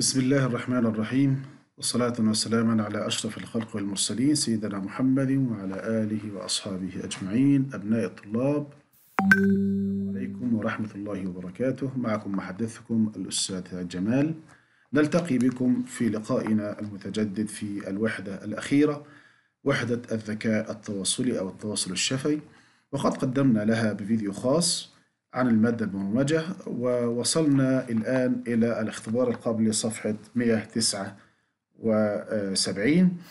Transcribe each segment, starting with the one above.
بسم الله الرحمن الرحيم والصلاة والسلام على أشرف الخلق والمرسلين سيدنا محمد وعلى آله وأصحابه أجمعين أبناء الطلاب عليكم ورحمة الله وبركاته معكم محدثكم الأستاذ جمال نلتقي بكم في لقائنا المتجدد في الوحدة الأخيرة وحدة الذكاء التواصلي أو التواصل الشفوي وقد قدمنا لها بفيديو خاص عن المادة المبرمجة ووصلنا الآن إلى الاختبار القبلي صفحة 179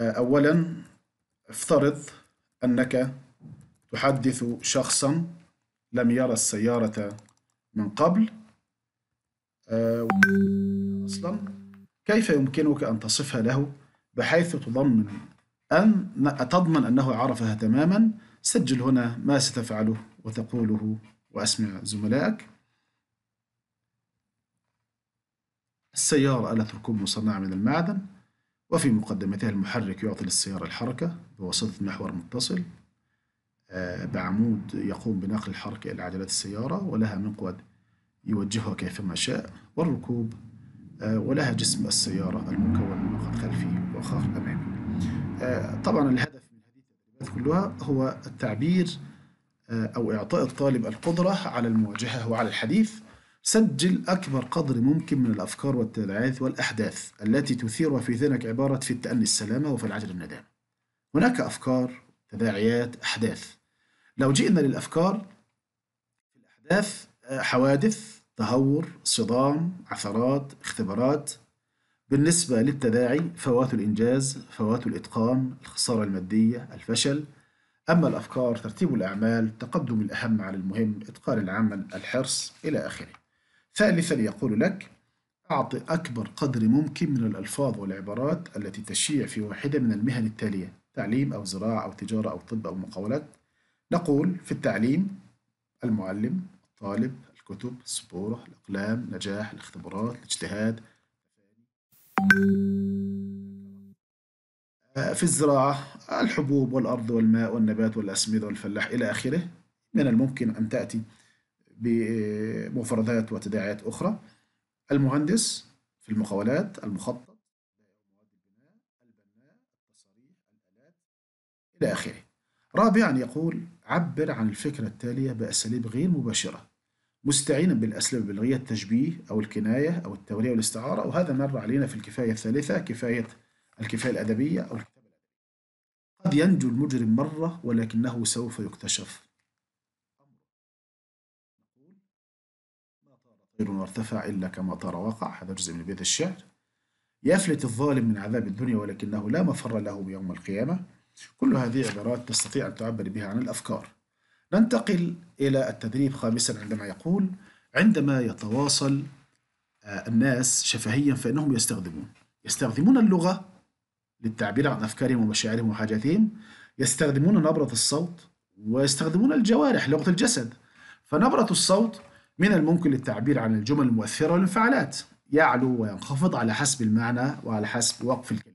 أولا افترض أنك تحدث شخصا لم يرى السيارة من قبل آه، أصلا كيف يمكنك أن تصفها له بحيث تضمن أن تضمن أنه عرفها تماما سجل هنا ما ستفعله وتقوله وأسمع زملائك السيارة آلة ركوب مصنعة من المعدن وفي مقدمتها المحرك يعطي للسيارة الحركة بواسطة محور متصل آه، بعمود يقوم بنقل الحركة إلى عجلات السيارة ولها منقود يوجهها كيفما شاء والركوب آه، ولها جسم السيارة المكون من مقعد خلفي وآخر أمامي آه، طبعا الهدف من هذه التدريبات كلها هو التعبير آه، أو إعطاء الطالب القدرة على المواجهة وعلى الحديث سجل أكبر قدر ممكن من الأفكار والتبعات والأحداث التي تثير في ذهنك عبارة في التأني السلامة وفي العجل الندامة هناك أفكار تداعيات أحداث لو جئنا للأفكار الأحداث آه، حوادث تهور صدام عثرات اختبارات بالنسبة للتداعي فوات الإنجاز فوات الإتقان الخسارة المادية الفشل أما الأفكار ترتيب الأعمال تقدم الأهم على المهم إتقان العمل الحرص إلى آخره ثالثا يقول لك أعط أكبر قدر ممكن من الألفاظ والعبارات التي تشيع في واحدة من المهن التالية تعليم أو زراعة أو تجارة أو طب أو مقاولات نقول في التعليم المعلم الطالب الكتب السبورة الأقلام نجاح الاختبارات الاجتهاد في الزراعة الحبوب والأرض والماء والنبات والأسمدة والفلاح إلى آخره من الممكن أن تأتي بمفردات وتداعيات أخرى المهندس في المقاولات المخطط إلى آخره رابعا يقول عبر عن الفكرة التالية بأساليب غير مباشرة مستعينا بالأسلوب البلاغية التشبيه أو الكناية أو التورية والاستعارة وهذا مر علينا في الكفاية الثالثة كفاية الكفاية الأدبية أو الكتابة قد ينجو المجرم مرة ولكنه سوف يكتشف طير وارتفع إلا كما طار وقع هذا جزء من بيت الشعر يفلت الظالم من عذاب الدنيا ولكنه لا مفر له يوم القيامة كل هذه عبارات تستطيع أن تعبر بها عن الأفكار ننتقل إلى التدريب خامسا عندما يقول عندما يتواصل آه، الناس شفهيا فإنهم يستخدمون يستخدمون اللغة للتعبير عن أفكارهم ومشاعرهم وحاجاتهم يستخدمون نبرة الصوت ويستخدمون الجوارح لغة الجسد فنبرة الصوت من الممكن للتعبير عن الجمل المؤثرة والانفعالات يعلو وينخفض على حسب المعنى وعلى حسب وقف الكلمة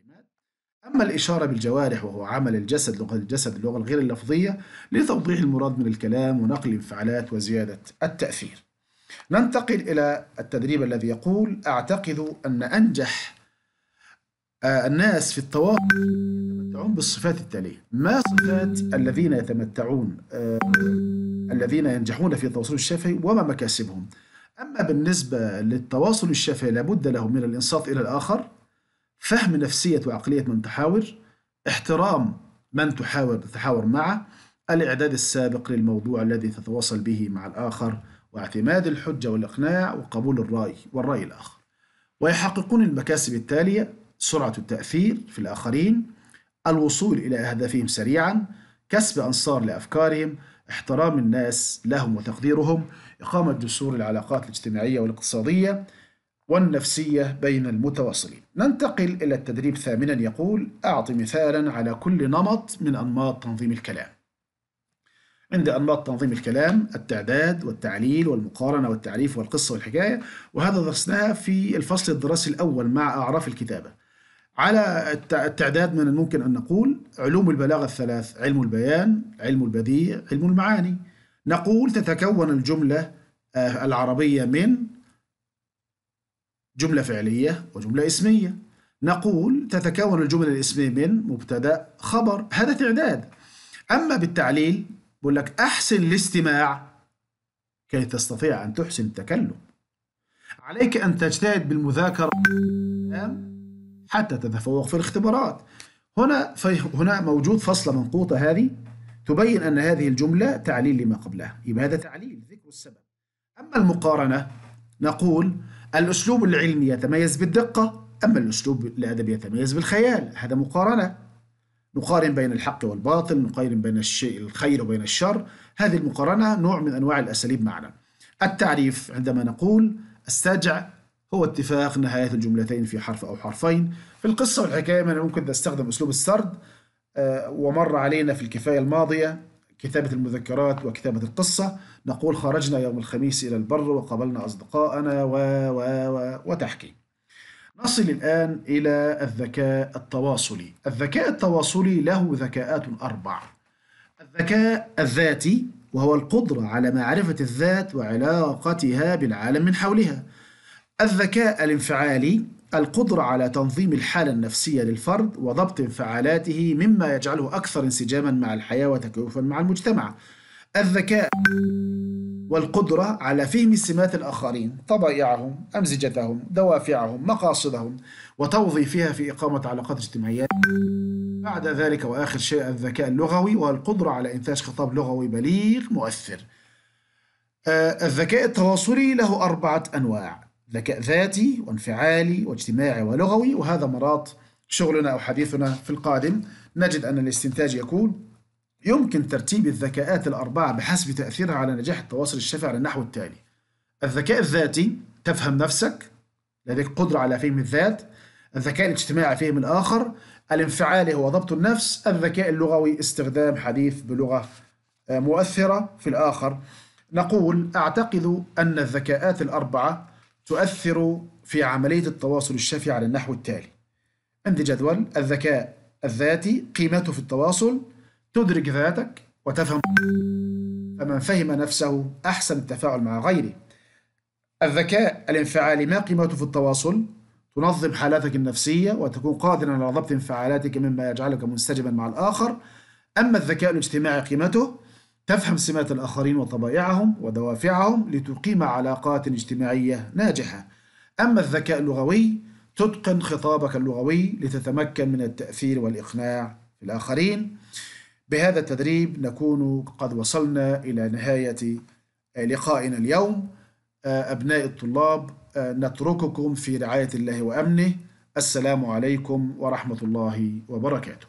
أما الإشارة بالجوارح وهو عمل الجسد لغة الجسد اللغة الغير اللفظية لتوضيح المراد من الكلام ونقل الانفعالات وزيادة التأثير ننتقل إلى التدريب الذي يقول أعتقد أن أنجح آه، الناس في التواصل يتمتعون بالصفات التالية ما صفات الذين يتمتعون آه، الذين ينجحون في التواصل الشفهي وما مكاسبهم أما بالنسبة للتواصل الشفهي لابد له من الإنصات إلى الآخر فهم نفسية وعقلية من تحاور احترام من تحاور تتحاور معه الإعداد السابق للموضوع الذي تتواصل به مع الآخر واعتماد الحجة والإقناع وقبول الرأي والرأي الآخر ويحققون المكاسب التالية سرعة التأثير في الآخرين الوصول إلى أهدافهم سريعا كسب أنصار لأفكارهم احترام الناس لهم وتقديرهم إقامة جسور العلاقات الاجتماعية والاقتصادية والنفسية بين المتواصلين ننتقل إلى التدريب ثامنا يقول أعطي مثالا على كل نمط من أنماط تنظيم الكلام عند أنماط تنظيم الكلام التعداد والتعليل والمقارنة والتعريف والقصة والحكاية وهذا درسناها في الفصل الدراسي الأول مع أعراف الكتابة على التعداد من الممكن أن نقول علوم البلاغة الثلاث علم البيان علم البديع علم المعاني نقول تتكون الجملة آه، العربية من جملة فعلية وجملة اسمية نقول تتكون الجمل الاسمية من مبتدأ خبر هذا تعداد أما بالتعليل بقول لك أحسن الاستماع كي تستطيع أن تحسن التكلم عليك أن تجتهد بالمذاكرة حتى تتفوق في الاختبارات هنا هنا موجود فصلة منقوطة هذه تبين أن هذه الجملة تعليل لما قبلها يبقى هذا تعليل ذكر السبب أما المقارنة نقول الأسلوب العلمي يتميز بالدقة أما الأسلوب الأدبي يتميز بالخيال هذا مقارنة نقارن بين الحق والباطل نقارن بين الشيء الخير وبين الشر هذه المقارنة نوع من أنواع الأساليب معنا التعريف عندما نقول السجع هو اتفاق نهاية الجملتين في حرف أو حرفين في القصة والحكاية من الممكن أن أستخدم أسلوب السرد آه، ومر علينا في الكفاية الماضية كتابة المذكرات وكتابة القصة نقول خرجنا يوم الخميس إلى البر وقابلنا أصدقاءنا و و و وتحكي نصل الآن إلى الذكاء التواصلي الذكاء التواصلي له ذكاءات أربع الذكاء الذاتي وهو القدرة على معرفة الذات وعلاقتها بالعالم من حولها الذكاء الانفعالي القدرة على تنظيم الحالة النفسية للفرد وضبط انفعالاته مما يجعله أكثر انسجاما مع الحياة وتكيفا مع المجتمع الذكاء والقدرة على فهم سمات الآخرين طبائعهم أمزجتهم دوافعهم مقاصدهم وتوظيفها في إقامة علاقات اجتماعية بعد ذلك وآخر شيء الذكاء اللغوي وهو القدرة على إنتاج خطاب لغوي بليغ مؤثر آه الذكاء التواصلي له أربعة أنواع ذكاء ذاتي وانفعالي واجتماعي ولغوي وهذا مرات شغلنا أو حديثنا في القادم نجد أن الاستنتاج يقول يمكن ترتيب الذكاءات الأربعة بحسب تأثيرها على نجاح التواصل الشفهي على النحو التالي الذكاء الذاتي تفهم نفسك لديك قدرة على فهم الذات الذكاء الاجتماعي فهم الآخر الانفعالي هو ضبط النفس الذكاء اللغوي استخدام حديث بلغة آه، مؤثرة في الآخر نقول أعتقد أن الذكاءات الأربعة تؤثر في عملية التواصل الشفهي على النحو التالي عندي جدول الذكاء الذاتي قيمته في التواصل تدرك ذاتك وتفهم فمن فهم نفسه أحسن التفاعل مع غيره الذكاء الانفعالي ما قيمته في التواصل تنظم حالاتك النفسية وتكون قادرا على ضبط انفعالاتك مما يجعلك منسجما مع الآخر أما الذكاء الاجتماعي قيمته تفهم سمات الآخرين وطبائعهم ودوافعهم لتقيم علاقات اجتماعية ناجحة أما الذكاء اللغوي تتقن خطابك اللغوي لتتمكن من التأثير والإقناع في الآخرين بهذا التدريب نكون قد وصلنا إلى نهاية لقائنا اليوم آه، أبناء الطلاب آه، نترككم في رعاية الله وأمنه السلام عليكم ورحمة الله وبركاته